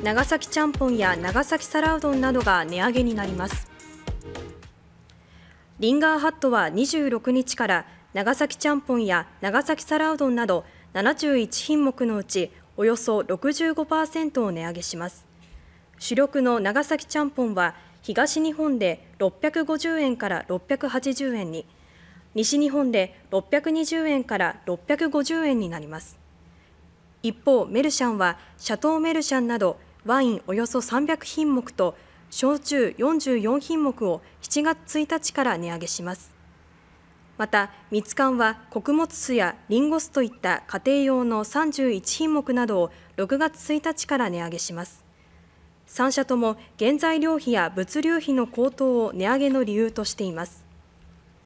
長崎ちゃんぽんや長崎皿うどんなどが値上げになりますリンガーハットは26日から長崎ちゃんぽんや長崎皿うどんなど71品目のうちおよそ65%を値上げします主力の長崎ちゃんぽんは東日本で650円から680円に西日本で620円から650円になります一方メルシャンはシャトーメルシャンなどワインおよそ300品目と焼酎44品目を7月1日から値上げします。また、ミツカンは穀物酢やリンゴ酢といった家庭用の31品目などを6月1日から値上げします。3社とも原材料費や物流費の高騰を値上げの理由としています。